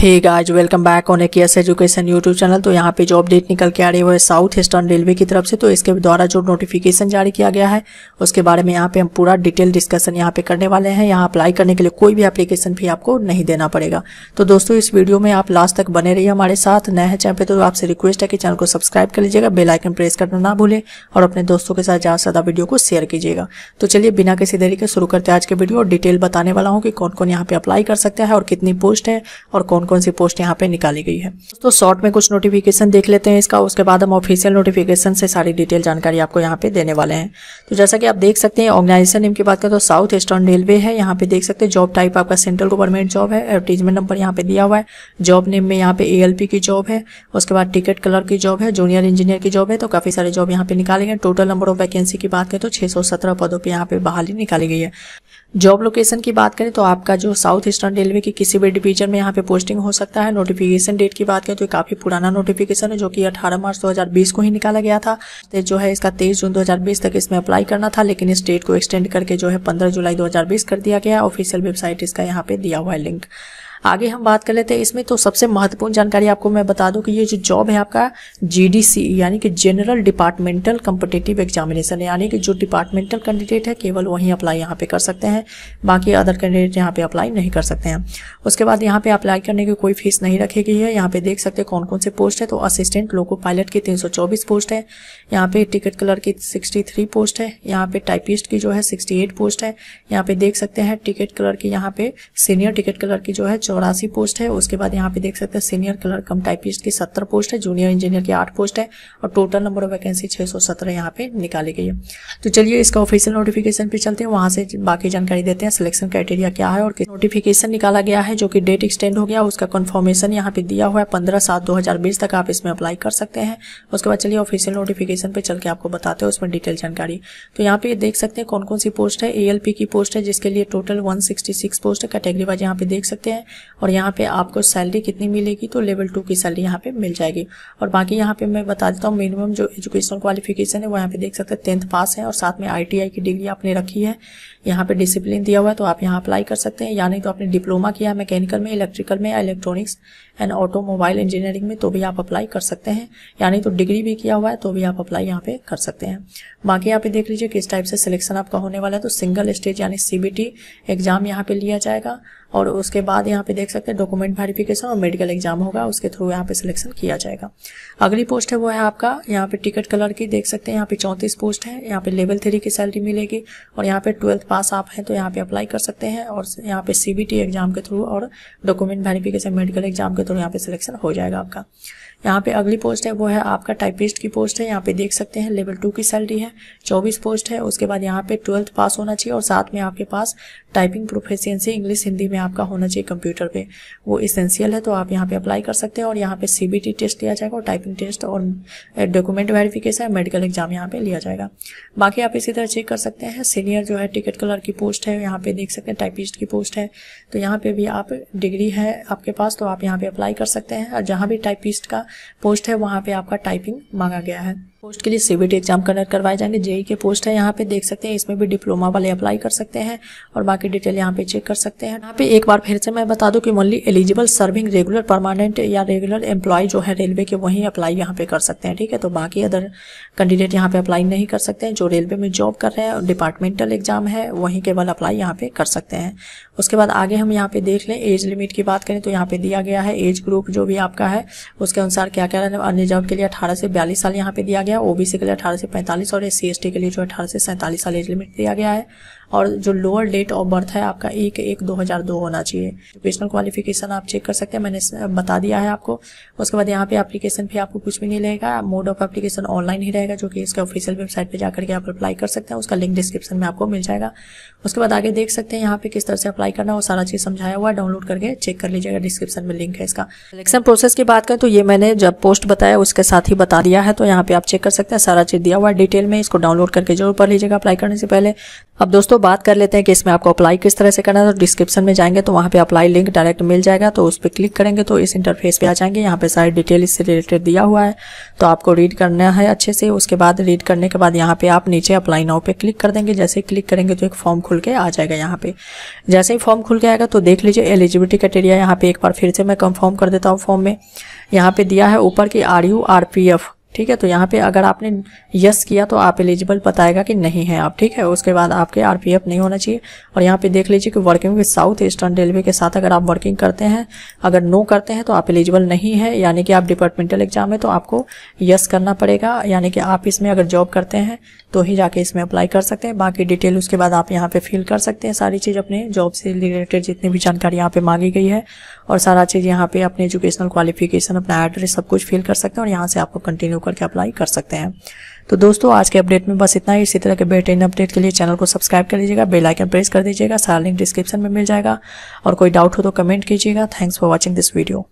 hey guys welcome back on S education YouTube channel तो यहाँ पे जो अपडेट निकल के आ रही है वो है साउथ ईस्टर्न रेलवे की तरफ से तो इसके द्वारा जो नोटिफिकेशन जारी किया गया है उसके बारे में यहाँ पे हम पूरा डिटेल डिस्कशन यहाँ पे करने वाले हैं यहाँ अप्लाई करने के लिए कोई भी एप्लीकेशन भी आपको नहीं देना पड़ेगा तो दोस्तों इस वीडियो में आप लास्ट तक बने रहिए हमारे साथ नए हैं चैनल पर तो आपसे रिक्वेस्ट है कि चैनल को सब्सक्राइब कर लीजिएगा बेलाइकन प्रेस करना ना भूलें और अपने दोस्तों के साथ ज़्यादा से ज़्यादा वीडियो को शेयर कीजिएगा तो चलिए बिना किसी देरी के शुरू करते आज के वीडियो और डिटेल बताने वाला हूँ कि कौन कौन यहाँ पे अप्लाई कर सकता है और कितनी पोस्ट है और कौन कौन सी पोस्ट यहाँ पे निकाली गई है तो शॉर्ट में कुछ नोटिफिकेशन देख लेते हैं इसका उसके बाद हम ऑफिशियल नोटिफिकेशन से सारी डिटेल जानकारी आपको यहाँ पे देने वाले हैं तो जैसा कि आप देख सकते हैं ऑर्गेनाइजेशन नेम की बात करें तो साउथ ईस्टर्न रेलवे है यहाँ पे देख सकते हैं जॉब टाइप आपका सेंट्रल गवर्नमेंट जॉब है एडवर्टीजमेंट नंबर यहाँ पे दिया हुआ है जॉब नेम में यहाँ पे ए की जॉब है उसके बाद टिकट कलर की जॉब है जूनियर इंजीनियर की जॉब है तो काफी सारे जॉब यहाँ पे निकाले गए टोटल नंबर ऑफ वैकेंसी की बात करें तो छह पदों पर यहाँ पे बहाली निकाली गई है जॉब लोकेशन की बात करें तो आपका जो साउथ ईस्टर्न रेलवे की किसी भी डिवीजन में यहाँ पे पोस्टिंग टाइमिंग हो सकता है नोटिफिकेशन डेट की बात करें तो काफ़ी पुराना नोटिफिकेशन है जो कि 18 मार्च 2020 को ही निकाला गया था तो जो है इसका 23 जून 2020 तक इसमें अप्लाई करना था लेकिन इस डेट को एक्सटेंड करके जो है 15 जुलाई 2020 कर दिया गया ऑफिशियल वेबसाइट इसका यहाँ पे दिया हुआ है लिंक आगे हम बात कर लेते हैं इसमें तो सबसे महत्वपूर्ण जानकारी आपको मैं बता दूं कि ये जो जॉब है आपका जीडीसी यानी कि जनरल डिपार्टमेंटल कम्पिटेटिव एग्जामिनेशन यानी कि जो डिपार्टमेंटल कैंडिडेट है केवल वहीं अप्लाई यहाँ पे कर सकते हैं बाकी अदर कैंडिडेट यहाँ पे अप्लाई नहीं कर सकते हैं उसके बाद यहाँ पे अप्लाई करने की कोई फीस नहीं रखी गई है यहाँ पे देख सकते हैं कौन कौन से पोस्ट है तो असिस्टेंट लोको पायलट की तीन पोस्ट है यहाँ पे टिकट कलर की सिक्सटी पोस्ट है यहाँ पे टाइपिस्ट की जो है सिक्सटी पोस्ट है यहाँ पे देख सकते हैं टिकट कलर की यहाँ पे सीनियर टिकट कलर की जो है चौरासी पोस्ट है उसके बाद यहाँ पे देख सकते हैं सीनियर कलर कम टाइपिस्ट की सत्तर पोस्ट है जूनियर इंजीनियर की आठ पोस्ट है और टोटल नंबर ऑफ वैकेंसी छः सौ सत्रह यहाँ पे निकाली गई है तो चलिए इसका ऑफिशियल नोटिफिकेशन पे चलते हैं वहाँ से बाकी जानकारी देते हैं सिलेक्शन क्राइटेरिया क्या है और किस नोटिफिकेशन निकाला गया है जो कि डेट एक्सटेंड हो गया उसका कन्फर्मेशन यहाँ पे दिया हुआ है पंद्रह सात दो हजार बीस तक आप इसमें अप्लाई कर सकते हैं उसके बाद चलिए ऑफिशियल नोटिफिकेशन पे चल के आपको बताते हैं उसमें डिटेल जानकारी तो यहाँ पे देख सकते हैं कौन कौन सी पोस्ट है ए की पोस्ट है जिसके लिए टोटल वन पोस्ट है कैटेगरी वाइज यहाँ पे देख सकते हैं और यहाँ पे आपको सैलरी कितनी मिलेगी तो लेवल टू की सैलरी यहाँ पे मिल जाएगी और बाकी यहाँ पे मैं बता देता हूँ मिनिमम जो एजुकेशनल क्वालिफिकेशन है वो यहाँ पे देख सकते हैं टेंथ पास है और साथ में आई की डिग्री आपने रखी है यहाँ पे डिसिप्लिन दिया हुआ है तो आप यहाँ अप्लाई कर सकते हैं यानी तो आपने डिप्लोमा किया मैकेनिकल में इलेक्ट्रिकल में इलेक्ट्रॉनिक्स एंड ऑटोमोबाइल इंजीनियरिंग में तो भी आप अप्लाई कर सकते हैं यानी तो डिग्री भी किया हुआ है तो भी आप अप्लाई यहाँ पे कर सकते हैं बाकी यहाँ पे देख लीजिए किस टाइप से सिलेक्शन आपका होने वाला है तो सिंगल स्टेज यानी सीबीटी एग्जाम यहाँ पे लिया जाएगा और उसके बाद यहाँ पे देख सकते हैं डॉक्यूमेंट वेरिफिकेशन और मेडिकल एग्जाम होगा उसके थ्रू यहाँ पे सिलेक्शन किया जाएगा अगली पोस्ट है वो है आपका यहाँ पे टिकट कलर की देख सकते हैं यहाँ पे चौंतीस पोस्ट है यहाँ पे लेवल थ्री की सैलरी मिलेगी और यहाँ पे ट्वेल्थ पास आप हैं तो यहाँ पे अप्लाई कर सकते हैं और यहाँ पे सीबीटी एग्जाम के थ्रू और डॉक्यूमेंट वेरिफिकेशन मेडिकल एग्जाम के थ्रू यहाँ पे सिलेक्शन हो जाएगा आपका यहाँ पे अगली पोस्ट है वो है आपका टाइपिस्ट की पोस्ट है यहाँ पे देख सकते हैं लेवल टू की सैलरी है चौबीस पोस्ट है उसके बाद यहाँ पे ट्वेल्थ पास होना चाहिए और साथ में आपके पास टाइपिंग प्रोफेसियंसी इंग्लिश हिंदी में आपका होना चाहिए कंप्यूटर पे वो इसेंशियल है तो आप यहाँ पे अप्लाई कर सकते हैं और यहाँ पे सीबीटी टेस्ट लिया जाएगा और टाइपिंग टेस्ट और डॉक्यूमेंट वेरिफिकेशन मेडिकल एग्जाम यहाँ पे लिया जाएगा बाकी आप इसी तरह चेक कर सकते हैं सीनियर जो है टिकट कलर की पोस्ट है यहाँ पे देख सकते हैं टाइपिस्ट की पोस्ट है तो यहाँ पे भी आप डिग्री है आपके पास तो आप यहाँ पे अप्लाई कर सकते हैं और जहाँ भी टाइपिस्ट का पोस्ट है वहाँ पे आपका टाइपिंग मांगा गया है पोस्ट के लिए सीबीटी एग्जाम कंडक्ट करवाए जाएंगे जेई के पोस्ट है यहाँ पे देख सकते हैं इसमें भी डिप्लोमा वाले अप्लाई कर सकते हैं और बाकी डिटेल यहाँ पे चेक कर सकते हैं यहाँ पे एक बार फिर से मैं बता दूं कि only eligible serving regular permanent या रेगुलर एम्प्लॉय जो है रेलवे के वही अप्लाई यहाँ पे कर सकते हैं ठीक है तो बाकी अदर कैंडिडेट यहाँ पे अप्लाई नहीं कर सकते हैं जो रेलवे में जॉब कर रहे हैं डिपार्टमेंटल एग्जाम है वहीं केवल अप्लाई यहाँ पे कर सकते हैं उसके बाद आगे हम यहाँ पे देख लें एज लिमिट की बात करें तो यहाँ पे दिया गया है एज ग्रुप जो भी आपका है उसके अनुसार अनुसार क्या क्या रिजर्व के लिए अठारह से बयालीस साल यहाँ पे दिया गया ओबीसी के लिए अठारह से पैंतालीस और एस सी के लिए जो अठारह से सैंतालीस साल एज लिमिट दिया गया है और जो लोअर डेट ऑफ बर्थ है आपका एक एक दो हज़ार दो होना चाहिए एजुकेशनल क्वालिफिकेशन आप चेक कर सकते हैं मैंने बता दिया है आपको उसके बाद यहाँ पे एप्लीकेशन भी आपको कुछ भी नहीं रहेगा मोड ऑफ एप्लीकेशन ऑनलाइन ही रहेगा जो कि इसका ऑफिशियल वेबसाइट पर जाकर के आप अप्लाई कर सकते हैं उसका लिंक डिस्क्रिप्शन में आपको मिल जाएगा उसके बाद आगे देख सकते हैं यहाँ पे किस तरह से अप्लाई करना और सारा चीज़ समझाया हुआ डाउनलोड करके चेक कर लीजिएगा डिस्क्रिप्शन में लिंक है इसका सिलेक्शन प्रोसेस की बात करें तो ये मैंने जब पोस्ट बताया उसके साथ ही बता दिया है तो यहाँ पे आप चेक कर सकते हैं सारा चीज़ दिया हुआ डिटेल में इसको डाउनलोड करके जरूर पढ़ लीजिएगा अप्लाई करने से पहले अब दोस्तों बात कर लेते हैं कि इसमें आपको अप्लाई किस तरह से करना है तो डिस्क्रिप्शन में जाएंगे तो वहाँ पे अप्लाई लिंक डायरेक्ट मिल जाएगा तो उस पर क्लिक करेंगे तो इस इंटरफेस पे आ जाएंगे यहाँ पे सारी डिटेल इससे रिलेटेड दिया हुआ है तो आपको रीड करना है अच्छे से उसके बाद रीड करने के बाद यहाँ पे आप नीचे अप्लाई नाव पे क्लिक कर देंगे जैसे क्लिक करेंगे तो एक फॉर्म खुल के आ जाएगा यहाँ पे जैसे ही फॉर्म खुल के आएगा तो देख लीजिए एलिजिबिलिटी क्राइटेरिया यहाँ पे एक बार फिर से मैं कंफर्म कर देता हूँ फॉर्म में यहाँ पे दिया है ऊपर की are you R P F ठीक है तो यहाँ पे अगर आपने यस किया तो आप एलिजिबल बताएगा कि नहीं है आप ठीक है उसके बाद आपके आरपीएफ नहीं होना चाहिए और यहाँ पे देख लीजिए कि working with South Eastern railway के साथ अगर आप वर्किंग करते हैं अगर नो करते हैं तो आप एलिजिबल नहीं है यानी कि आप डिपार्टमेंटल एग्जाम है तो आपको यस करना पड़ेगा यानी कि आप इसमें अगर जॉब करते हैं तो ही जाके इसमें अप्लाई कर सकते हैं बाकी डिटेल उसके बाद आप यहाँ पे फिल कर सकते हैं सारी चीज़ अपने जॉब से रिलेटेड जितनी भी जानकारी यहाँ पे मांगी गई है और सारा चीज़ यहाँ पे अपने एजुकेशनल क्वालिफिकेशन अपना एड्रेस सब कुछ फिल कर सकते हैं और यहाँ से आपको कंटिन्यू होकर के अप्लाई कर सकते हैं तो दोस्तों आज के अपडेट में बस इतना ही इसी तरह के बेहतरीन अपडेट के लिए चैनल को सब्सक्राइब कर लीजिएगा बेल आइकन प्रेस कर दीजिएगा सारा लिंक डिस्क्रिप्शन में मिल जाएगा और कोई डाउट हो तो कमेंट कीजिएगा thanks for watching this video